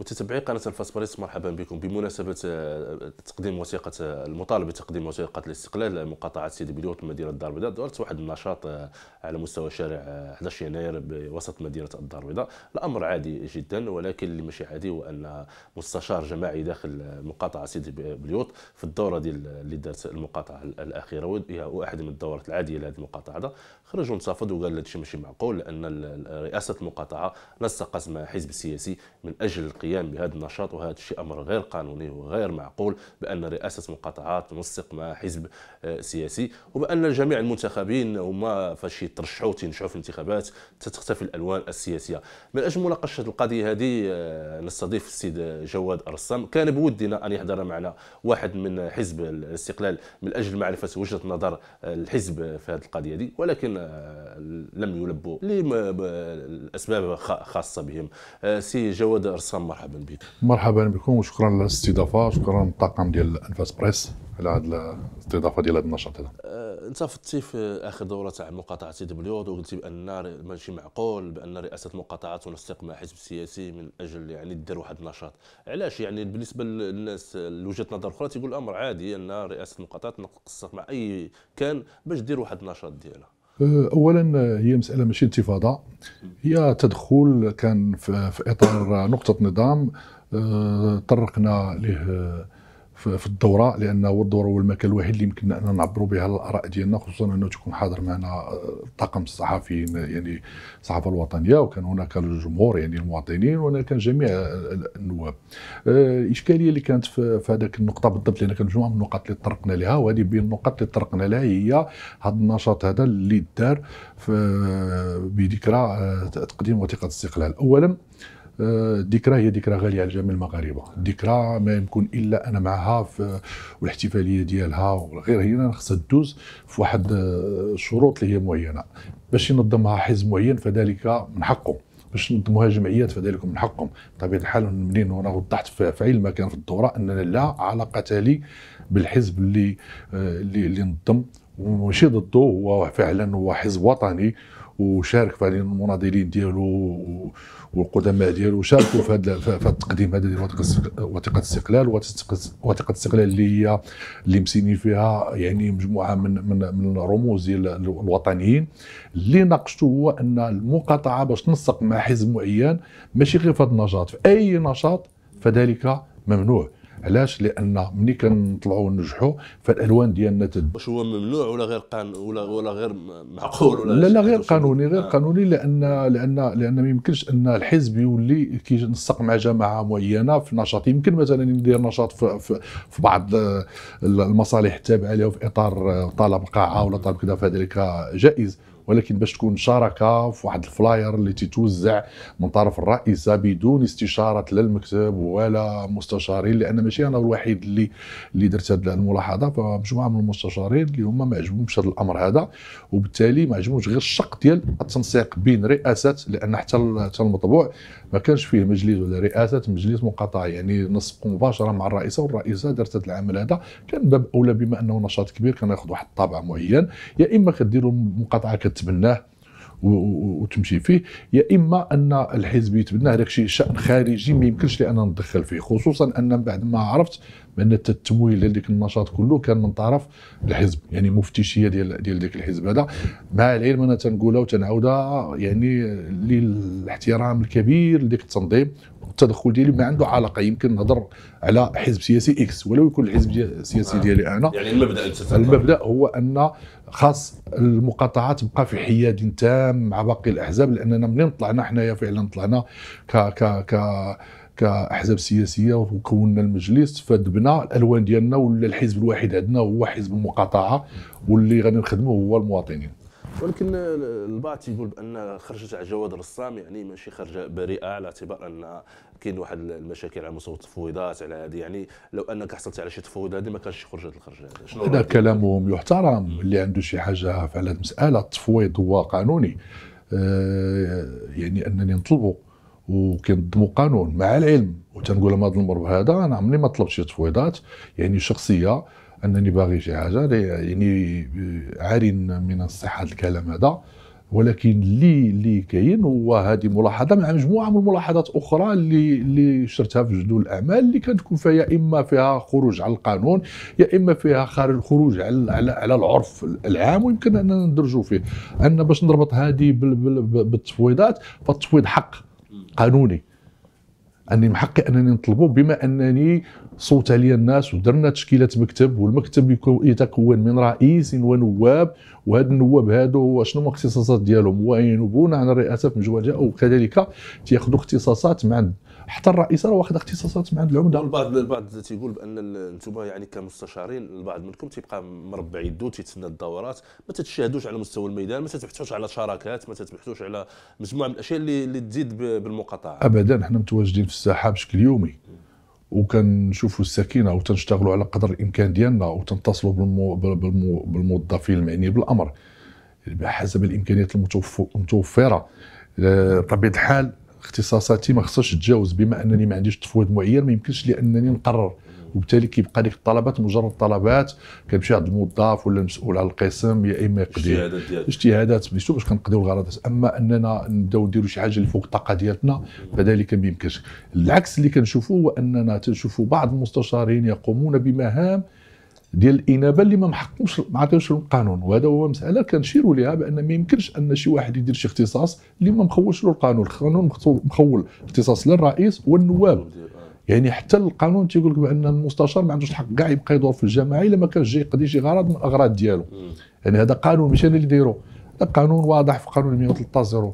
متتبعي قناه الفاسبريس مرحبا بكم بمناسبه آه، تقديم وثيقه آه، المطالبه بتقديم وثيقه الاستقلال لمقاطعه سيدي بليوت مدينه الدار البيضاء دارت واحد النشاط آه، على مستوى شارع 11 يناير يعني بوسط مدينه الدار البيضاء الامر عادي جدا ولكن اللي ماشي عادي هو ان مستشار جماعي داخل مقاطعه سيدي بليوت في الدوره ديال اللي دارت المقاطعه الاخيره واحد من الدورات العاديه لهذه المقاطعه هذا خرج ونتفض وقال هذا الشيء ماشي معقول لان رئاسه المقاطعه نسقت مع حزب سياسي من اجل القيام القيام بهذا النشاط وهذا الشيء امر غير قانوني وغير معقول بان رئاسه مقاطعات تنسق مع حزب آه، سياسي وبان جميع المنتخبين هما فاش يترشحوا تينجحوا في الانتخابات تختفي الالوان السياسيه من اجل مناقشه القضيه هذه آه، نستضيف السيد جواد الرسام كان بودنا ان يحضر معنا واحد من حزب الاستقلال من اجل معرفه وجهه نظر آه، الحزب في هذه القضيه دي ولكن لم يلبوا لاسباب خاصه بهم سي جواد الرسام مرحبا مرحبا بك مرحبا بكم وشكرا على الاستضافه شكرا للطاقم ديال انفاس بريس على هذه الاستضافه ديال هذا النشاط هذا أه، انت فتي في آه، اخر دوره تاع مقاطعه تي دبليو وقلتي بان ماشي معقول بان رئاسه مقاطعه تنسق مع حزب سياسي من اجل يعني دير واحد النشاط علاش يعني بالنسبه للناس لوجهه نظر اخرى تيقول الامر عادي ان رئاسه المقاطعه تنسق مع اي كان باش دير واحد النشاط ديالها أه، اولا هي مساله ماشي انتفاضه هي تدخل كان في اطار نقطه نظام أه، تطرقنا له في الدوره لانه الدوره هو المكان الوحيد اللي يمكننا اننا نعبروا بها على الاراء ديالنا خصوصا انه تكون حاضر معنا طاقم الصحفيين يعني الصحافه الوطنيه وكان هناك الجمهور يعني المواطنين وهناك كان جميع النواب الاشكاليه آه، اللي كانت في هذاك النقطه بالضبط لان كان مجموعه من النقاط اللي طرقنا لها وهذه بين النقاط اللي طرقنا لها هي هذا النشاط هذا اللي دار بذكرى آه، تقديم وثيقه الاستقلال اولا الذكرى هي ذكرى غاليه على جميع المغاربه الذكرى ما يمكن الا انا معها والاحتفاليه ديالها وغير هي خصها تدوز في واحد الشروط آه، اللي هي معينه باش ينظمها حزب معين فذلك من حقه باش ننظموها جمعيات فذلك من حقهم بطبيعه الحال منين وانا وضحت في عين ما كان في الدوره اننا لا علاقه لي بالحزب اللي آه، اللي, اللي نظم وماشي ضده هو فعلا هو حزب وطني وشارك في المناضلين ديالو والقدماء ديالو شاركوا في هذا في التقديم هذا ديال وثيقه الاستقلال وثيقه الاستقلال اللي هي اللي مسينين فيها يعني مجموعه من من من الرموز ديال الوطنيين اللي ناقشته هو ان المقاطعه باش تنسق مع حزب معين ماشي غير في هذا النشاط في اي نشاط فذلك ممنوع علاش لان ملي كنطلعوا ونجحوا فالالوان ديالنا تد واش هو ممنوع ولا غير قانون ولا ولا غير معقول ولا لا لا غير قانوني غير آه. قانوني لان لان لان ما يمكنش ان الحزب يولي كينسق مع جماعه معينه في نشاط يمكن مثلا يدير نشاط في, في, في بعض المصالح التابعه له في اطار طلب قاعه ولا طلب كذا فذلك جائز ولكن باش تكون شاركه في واحد الفلاير اللي تتوزع من طرف الرئيسه بدون استشاره لا المكتب ولا مستشارين لان ماشي انا الوحيد اللي اللي درت هذه الملاحظه فمجموعه من المستشارين اللي هما ما عجبهمش هذا الامر هذا وبالتالي ما عجبهمش غير الشق ديال التنسيق بين رئاسات لان حتى حتى المطبوع ما كانش فيه مجلس ولا رئاسات مجلس مقاطعة يعني نسق مباشره مع الرئيسه والرئيسه درت هذا العمل هذا كان باب اولى بما انه نشاط كبير كان ياخذ واحد الطابع معين يا اما كديروا المقاطعة كت يتبناه وتمشي فيه يا اما ان الحزب يتبناه هذاك الشيء شان خارجي ما يمكنش لي انا نتدخل فيه خصوصا ان بعد ما عرفت بان التمويل لديك النشاط كله كان من طرف الحزب يعني مفتشيه ديال ديال ذاك الحزب هذا مع العلم انا تنقولها وتنعاودها يعني للاحترام الكبير لذاك التنظيم التدخل ديالي ما عنده علاقه يمكن نهضر على حزب سياسي اكس ولو يكون الحزب السياسي آه. ديالي انا يعني المبدا المبدا هو ان خاص المقاطعه تبقى في حياد تام مع باقي الاحزاب لاننا منين طلعنا حنايا فعلا طلعنا ك ك ك كاحزاب سياسيه وكوننا المجلس فدبنا الالوان ديالنا ولا الحزب الواحد عندنا هو حزب المقاطعه واللي غادي نخدمه هو المواطنين ولكن البعض تيقول بان خرجت تاع جواد رسام يعني ماشي خرجه بريئه على اعتبار ان كاين واحد المشاكل على مستوى التفويضات على هذه يعني لو انك حصلت على شي تفويض هذه ما كانش خرج هذه الخرجه هذا هذا كلامهم يحترم اللي عنده شي حاجه في هذه المساله التفويض هو قانوني آه يعني انني نطلبه وكينظموا قانون مع العلم وتنقول لهم هذا المربع هذا انا عمري ما طلبت شي تفويضات يعني شخصيه انني باغي شي حاجه يعني آه، عار من صحه الكلام هذا ولكن اللي اللي كاين هو هذه ملاحظه مع مجموعه من الملاحظات اخرى اللي اللي شرتها في جدول الاعمال اللي كانت تكون فيها يا اما فيها خروج على القانون يا اما فيها خارج خروج على على, على العرف العام ويمكن اننا ندرجوا فيه ان باش نربط هذه بالتفويضات فالتفويض حق قانوني اني من حقي انني نطلبه بما انني صوت عليا الناس ودرنا تشكيله مكتب والمكتب يتكون من رئيس ونواب وهاد النواب هادو شنو الاختصاصات ديالهم وينوبون عن الرئاسه في او كذلك تياخذوا اختصاصات مع حتى الرئيس راه واخد اختصاصات مع العمده البعض البعض تيقول بان انتم يعني كمستشارين البعض منكم تيبقى مربع يدو تيتسنى الدورات ما تتشاهدوش على مستوى الميدان ما تتبحثوش على شراكات ما تتبحثوش على مجموعه من الاشياء اللي, اللي تزيد بالمقاطعه ابدا حنا متواجدين في الساحه بشكل يومي وكنشوفوا السكينه وتنشتغلوا على قدر الامكان ديالنا وتنتصلوا بالمو... بالمو... بالموظفين المعنيين بالامر يعني حسب الامكانيات المتوفره آه، بطبيعه الحال اختصاصاتي ما خصهاش تتجاوز بما انني ما عنديش تفويض معين ما يمكنش لي انني نقرر وبالتالي كيبقى ديك الطلبات مجرد طلبات كنمشي عند الموظف ولا المسؤول على القسم يا اما يقضي اجتهادات اجتهادات باش كنقضيو الغرض اما اننا نبداو نديرو شي حاجه اللي فوق الطاقه ديالنا فذلك ما يمكنش العكس اللي كنشوفوه هو اننا تنشوفوا بعض المستشارين يقومون بمهام ديال الانابه اللي ما محقمش ما عطيوش لهم وهذا هو مساله كنشيروا لها بان ما يمكنش ان شي واحد يدير شي اختصاص اللي ما مخولش له القانون القانون مخول اختصاص للرئيس والنواب يعني حتى القانون تيقول لك بان المستشار ما عندوش الحق كاع يبقى يدور في الجماعه الا ما كانش جاي يقضي شي غرض من الاغراض ديالو يعني هذا قانون ماشي انا اللي دايرو هذا قانون واضح في قانون 113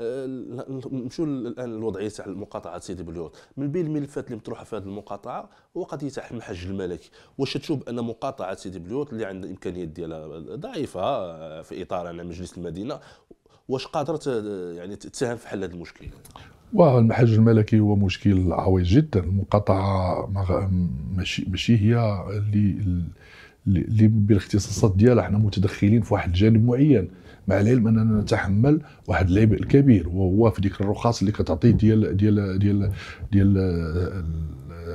نمشيو آه، الان الوضعيه تاع المقاطعه سيدي بليوت من بين الملفات اللي مطروحه في هذه المقاطعه هو قضيه تاع المحج الملكي واش تشوف ان مقاطعه سيدي بليوت اللي عندها الامكانيات ديالها ضعيفه آه، في اطار على مجلس المدينه واش قادره آه، يعني تساهم في حل هذا المشكل المحج الملكي هو مشكل عويص جدا المقاطعه ماشي ماشي هي اللي اللي بالاختصاصات ديالها حنا متدخلين في واحد الجانب معين مع العلم اننا نتحمل واحد العبء الكبير وهو في ديك الرخص اللي كتعطيه ديال ديال ديال ديال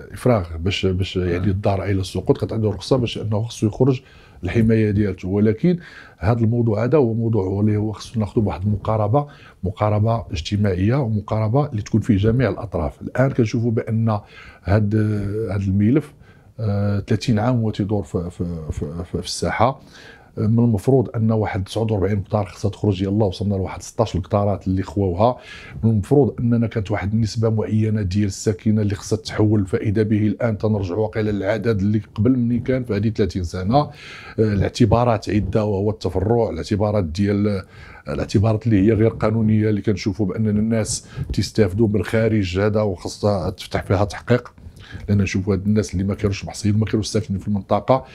الافراغ باش باش يعني الدار الى السقوط كتعطي رخصه باش انه خصو يخرج الحمايه ديالته ولكن هذا الموضوع هذا هو موضوع اللي هو خصنا ناخذ بواحد المقاربه مقاربه اجتماعيه ومقاربه اللي تكون فيه جميع الاطراف الان كنشوفوا بان هذا هذا الملف 30 عام هو تيدور في, في, في, في, في الساحه من المفروض ان واحد 49 قطار خصها تخرج يلا وصلنا لواحد 16 قطارات اللي خواوها من المفروض اننا كانت واحد النسبه معينه ديال الساكنه اللي خصها تحول فاذا به الان تنرجعوا واقيلا للعدد اللي قبل مني كان في هذه 30 سنه آه، الاعتبارات عده وهو التفرع الاعتبارات ديال الاعتبارات اللي هي غير قانونيه اللي كنشوفوا بان الناس تستافدوا من الخارج هذا وخاصها تفتح فيها تحقيق لان نشوفوا هاد الناس اللي ما كانوش محصيين ما كانوش ساكنين في المنطقه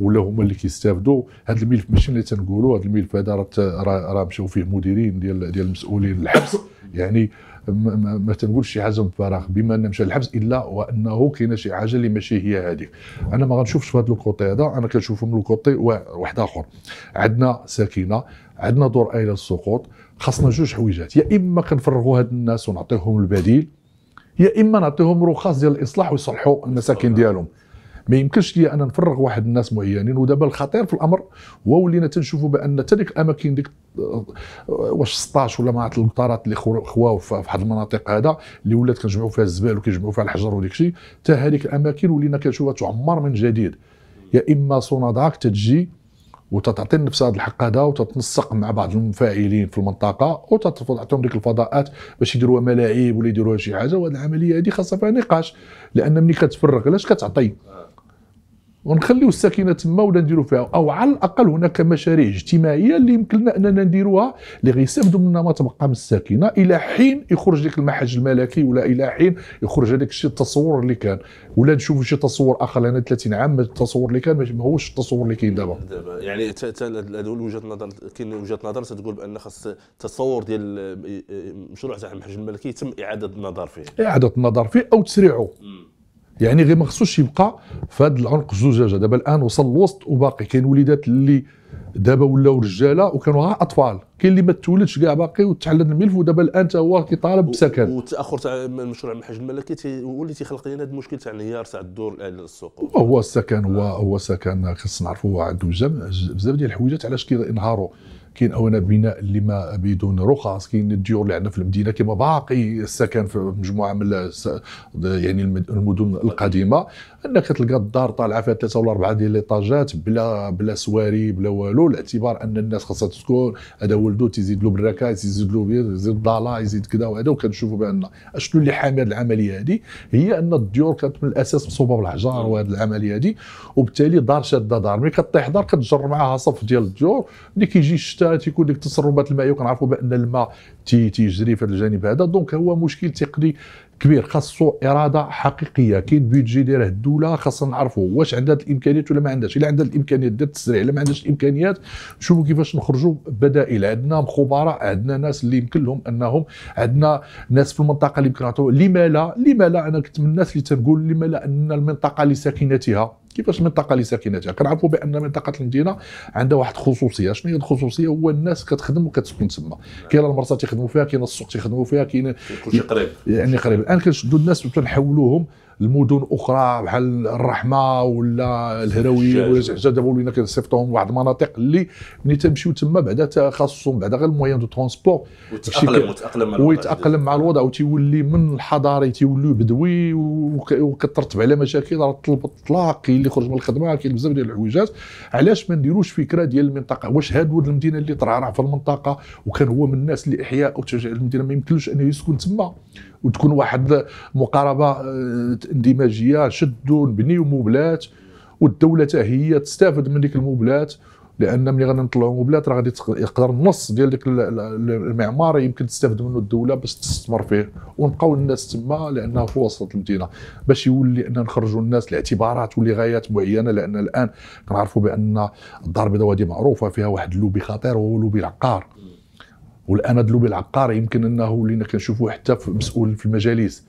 ولا هما اللي كيستافدوا هذا الملف ماشي اللي تنقولوا هذا الملف هذا راه راه مشاو فيه مديرين ديال ديال المسؤولين الحبس يعني ما تنقولش شي حاجه من فراغ بما ان مشى الحبس الا وانه كاينه شي حاجه اللي ماشي هي هذيك انا ما غنشوفش في هذا الكوطي هذا انا كنشوفه من الكوطي واحد اخر عندنا ساكنه عندنا دور الى السقوط خاصنا جوج حويجات يا اما كنفرغوا هاد الناس ونعطيهم البديل يا اما نعطيهم رخص ديال الاصلاح ويصلحوا المساكن ديالهم ما يمكنش لي انا نفرغ واحد الناس معينين ودابا الخطير في الامر هو ولينا تنشوفوا بان تلك الاماكن ديك آه، واش 16 ولا ما عرفت القطارات اللي خواو في واحد المناطق هذا اللي ولات كنجمعوا فيها الزبال وكيجمعوا فيها الحجر وديك الشيء حتى هذيك الاماكن ولينا كنشوفها تعمر من جديد يا اما صونادعك تتجي وتتعطي نفس هذا الحق هذا وتتنسق مع بعض المفاعلين في المنطقه وتعطيهم ديك الفضاءات باش يديروها ملاعب ولا يديروها شي حاجه وهذه العمليه هذه خاصها فيها نقاش لان ملي كتفرغ علاش كتعطي ونخليو الساكنه تما ولا نديرو فيها او على الاقل هناك مشاريع اجتماعيه اللي يمكن لنا اننا نديروها اللي غيستافدوا ما تبقى من الساكنه الى حين يخرج لك المحج الملكي ولا الى حين يخرج هذاك الشيء التصور اللي كان ولا نشوفوا شي تصور اخر لان 30 عام التصور اللي كان ما هوش التصور اللي كاين دابا دابا يعني وجهه نظر كاين وجهه نظر تتقول بان خاص التصور ديال مشروع تاع المحج الملكي يتم اعاده النظر فيه اعاده النظر فيه او تسريعه يعني غير ما خصوش يبقى في هذا العنق الزجاجه دابا الان وصل الوسط وباقي كاين وليدات اللي دابا ولاو رجاله وكانوا غير اطفال كاين اللي ما تولدش كاع باقي وتحلل الملف ودابا الان حتى هو كيطالب بسكن والتاخر تاع المشروع المحج الملكي هو اللي تيخلق لنا هذا المشكل تاع انهيار تاع الدور الاعلى للسوق هو السكن هو هو السكن خصنا نعرفوا عنده بزاف ديال الحويجات علاش كينهاروا كاين اولا بناء اللي ما بدون رخص كاين الديور اللي عندنا في المدينه كما باقي السكن في مجموعه من يعني المدن القديمه انك تلقى الدار طالعه فيها ثلاثه ولا اربعه ديال ليطاجات بلا بلا سواري بلا والو الاعتبار ان الناس خاصها تسكن هذا ولدو تزيد له بركه يزيد له يزيد الضاله يزيد كذا وهذا وكنشوفوا بان شنو اللي حامي هذه العمليه هذه هي ان الديور كانت من الاساس مصوبه بالحجار وهذه العمليه هذه وبالتالي دار شاده دار ملي كطيح دار كتجر معاها صف ديال الديور ملي كيجي الشتاء تيكون ديك التسربات المائيه وكنعرفوا بان الماء تيجري في هذا الجانب هذا دونك هو مشكل تقني كبير خاصو اراده حقيقيه كاين بيدجي دايره الدوله خاصنا نعرفوا واش عندها الامكانيات ولا ما عندهاش الا عندها الامكانيات دير التسريع الا ما عندهاش الامكانيات نشوفوا كيفاش نخرجوا بدائل عندنا خبراء عندنا ناس اللي يمكن لهم انهم عندنا ناس في المنطقه اللي يمكن لما لا لما لا انا كنت من الناس اللي تنقول لما لا ان المنطقه لساكنتها كيفاش المنطقه اللي ساكنه فيها كنعرفوا بان منطقه المدينه عندها واحد الخصوصيه شنو هي الخصوصيه هو الناس كتخدم وكتسكن تما نعم. كاين المرسى تيخدموا فيها كاين السوق تيخدموا فيها كاين كلشي قريب يعني قريب الان كنشدوا الناس ونحولوهم المدن اخرى بحال الرحمه ولا الهرويه ولا الحجاز دابا ولينا كنصيفطوهم لواحد المناطق اللي ملي تمشيو تما بعدا خاصهم بعدا غير الموان دو ترونسبور ويتاقلم ويتاقلم مع الوضع ويتاقلم مع الوضع وتيولي من الحضاري تيولي بدوي وكترتب على مشاكل راه طلب الطلاق كاين اللي خرج من الخدمه كاين بزاف ديال الحويجات علاش ما نديروش فكره ديال المنطقه واش هاد ولد المدينه اللي ترعرع في المنطقه وكان هو من الناس اللي احياء وتشجع المدينه ما يمكنلوش انه يسكن تما وتكون واحد مقاربه آه، اندماجيه شدوا نبنيو موبلات والدوله هي تستافد من ديك الموبلات لان ملي غادي نطلعوا موبلات راه غادي يقدر النص ديال ديك المعمار يمكن تستافد منه الدوله باش تستثمر فيه ونبقاو الناس تما لانه في وسط المدينه باش يولي ان نخرجوا الناس لاعتبارات ولغايات معينه لان الان كنعرفوا بان الدار البيضاء هذه معروفه فيها واحد اللوبي خطير وهو لوبي العقار والان دلوبي العقار يمكن انه ولينا كنشوفوه حتى في مسؤول في المجالس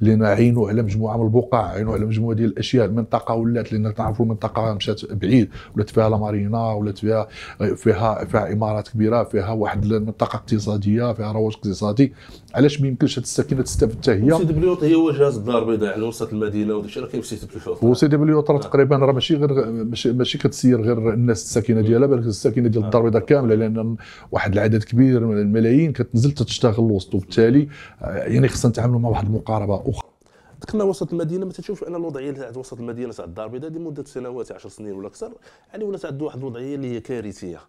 لان عينوا على مجموعه من البقاع عينوا على مجموعه ديال الاشياء المنطقه ولات لان تعرفوا المنطقه مشات بعيد ولات فيها لامارينا مارينا ولات فيها فيها فيها امارات كبيره فيها واحد المنطقه اقتصاديه فيها رواج اقتصادي علاش ما يمكنش هذه السكينه تستافد حتى هي سيدي بليوط هي وجهه الدار البيضاء على يعني وسط المدينه وداك الشيء راه كاين في سيدي بليوط وسيدي بليوط راه تقريبا راه ماشي غير ماشي, ماشي كتسير غير الناس الساكنه ديالها بل الساكنه ديال الدار البيضاء كامله لان واحد العدد كبير من الملايين كتنزل تشتغل الوسط وبالتالي آه، يعني خصنا نتعاملوا مع واحد المقاربه دخلنا وسط المدينه ما تشوفش ان الوضعيه تاع وسط المدينه تاع الدار البيضاء دي مده سنوات 10 سنين ولا اكثر يعني ولات عندو واحد الوضعيه اللي هي كارثيه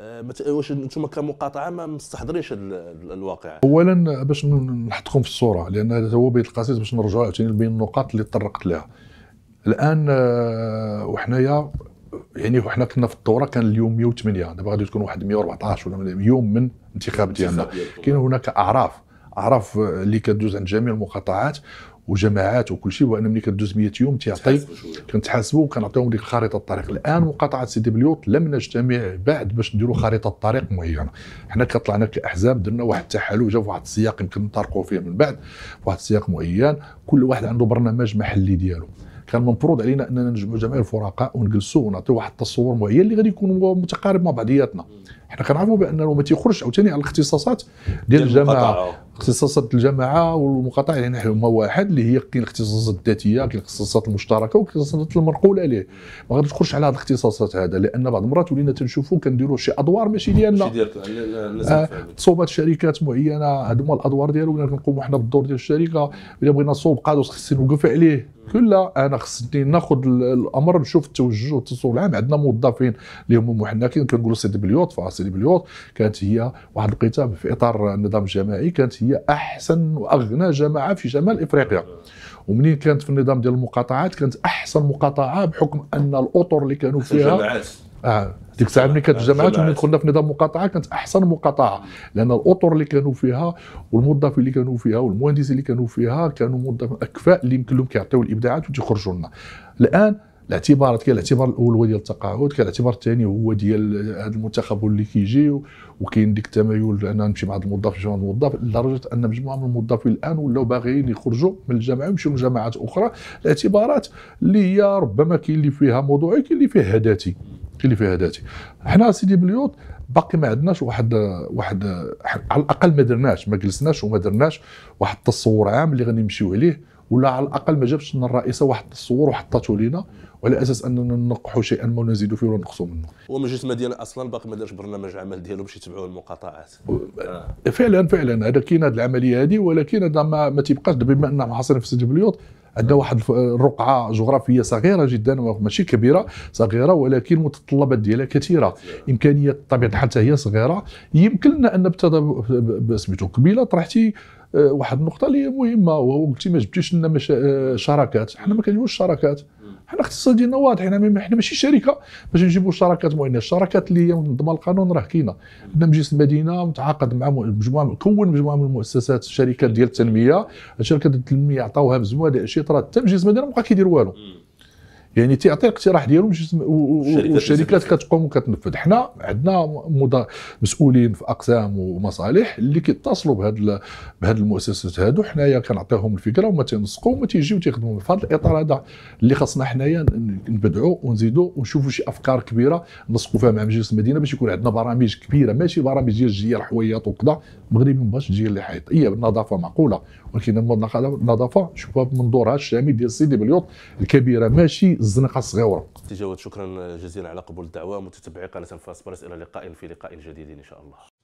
آه، واش انتم كمقاطعه ما مستحضرينش الواقع اولا باش نحطكم في الصوره لان هذا هو بيت القصيد باش نرجعوا عاوتاني بين النقاط اللي تطرقت لها الان آه، وحنايا يعني وحنا كنا في الثوره كان اليوم 108 دابا غادي تكون واحد 114 ولا يوم من انتخاب ديالنا كاين هناك اعراف اعراف آه، اللي كدوز عند جميع المقاطعات وجماعات وكل شيء وان ملي كدوز 100 يوم تيعطي كنتحاسبوا وكنعطيهم ديك خريطه الطريق الان مقاطعه سيدي بليوت لم نجتمع بعد باش نديروا خريطه طريق معينه حنا كطلعنا كاحزاب درنا واحد التحالف في واحد السياق يمكن نطرقوا فيه من بعد واحد السياق معين كل واحد عنده برنامج محلي ديالو كان مفروض علينا اننا نجمعوا جميع الفرقاء ونجلسوا ونعطيو واحد التصور معين اللي غادي يكون متقارب مع بعضياتنا حنا كنعرفوا بانه ما تيخرجش عاوتاني على الاختصاصات ديال الجماعه اختصاصات الجماعه والمقاطع اللي يعني هما واحد اللي هي كاين الاختصاصات الذاتيه كاين الاختصاصات المشتركه والاختصاصات المرقوله ليه ما غنذكرش على هذه الاختصاصات هذا لان بعض المرات ولينا تنشوفوا كنديروا شي ادوار ماشي ديالنا آه تصوبات شركات معينه هادو هما الادوار ديالو ولا كنقوموا حنا بالدور ديال الشركه الا بغينا نصوب قادوس خصني نوقف عليه كلا انا خصني ناخذ الامر نشوف التوجه والتصور العام عندنا موظفين اللي هما محنكين كنقولوا سي دي بليوت فسي بليوت كانت هي واحد القتاب في اطار النظام الجماعي كانت هي هي احسن واغنى جماعه في شمال افريقيا ومنين كانت في النظام ديال المقاطعات كانت احسن مقاطعه بحكم ان الاطر اللي كانوا فيها اه ديك الساعه ملي كانت الجامعات ملي دخلنا في نظام المقاطعه كانت احسن مقاطعه لان الاطر اللي كانوا فيها والموظفين اللي كانوا فيها والمهندسين اللي كانوا فيها كانوا موظفين اكفاء اللي يمكن لهم كيعطيو الابداعات وتيخرجوا لنا الان الاعتبارات كاين الاعتبار الاول هو ديال التقاعد كاين الاعتبار الثاني هو ديال هذا المنتخب اللي كيجي وكاين ديك التمايل انا نمشي مع هذا الموظف نمشي مع هذا الموظف لدرجه ان مجموعه من الموظفين الان ولاو باغيين يخرجوا من الجامعه ويمشيو لجامعات اخرى الاعتبارات اللي هي ربما كاين اللي فيها موضوعي كاين اللي فيها هداتي كاين اللي فيها هداتي حنا سيدي بليوت باقي ما عندناش واحد واحد على الاقل ما درناش ما جلسناش وما درناش واحد التصور عام اللي غنمشيو عليه ولا على الاقل ما جابش لنا الرئيسه واحد التصور وحطته لينا وعلى اساس اننا ننقحوا شيئا ما ونزيدوا فيه ونقصوا منه ومجلس المدينه اصلا باقي ما دارش برنامج عمل ديالو باش يتبعوا المقاطعات آه. فعلا فعلا هذا كاين هذه العمليه هذه ولكن هذا ما, ما تيبقاش بما اننا محاصرين في سجن بليوط عندنا نعم. واحد الرقعه جغرافيه صغيره جدا ماشي كبيره صغيره ولكن المتطلبات ديالها كثيره امكانيه بطبيعه الحال هي صغيره يمكن لنا ان نبتدا بسميتو قبيله طرحتي آه، واحد النقطه اللي مهمه وهو قلتي ما جبتيش لنا آه، شراكات حنا ما كنجيبوش شراكات حنا الاختصاص ديالنا واضح حنا حنا ماشي شركه باش نجيبوا شراكات معينه الشراكات اللي هي منظمه القانون راه كاينه عندنا مجلس المدينه متعاقد مع مجموعه كون مجموعه من المؤسسات الشركات ديال التنميه شركات التنميه عطاوها مجموعه ديال الاشياء حتى مجلس المدينه ما بقى كيدير والو يعني تيعطي الاقتراح ديالهم والشركات كتقوم وكتنفذ حنا عندنا مسؤولين في اقسام ومصالح اللي كيتصلوا بهاد بهاد المؤسسات هادو حنايا كنعطيهم الفكره وما تينسقوا وما تيجيو تيخدموا في هذا الاطار هذا اللي خاصنا حنايا نبدعوا ونزيدوا ونشوفوا شي افكار كبيره نسقوا فيها مع مجلس المدينه باش يكون عندنا برامج كبيره ماشي برامج ديال الجيه الحويات وكذا المغرب ما بغاش الجيه اللي حيط هي إيه، النظافه معقوله ولكن النظافه شوفها بمنظورها الشامل ديال سيدي بليوط الكبيره ماشي الزنقه الصغيره تجاوز شكرا جزيلا على قبول الدعوه متتبعي قناه فاس بريس الى لقاء في لقاء جديد ان شاء الله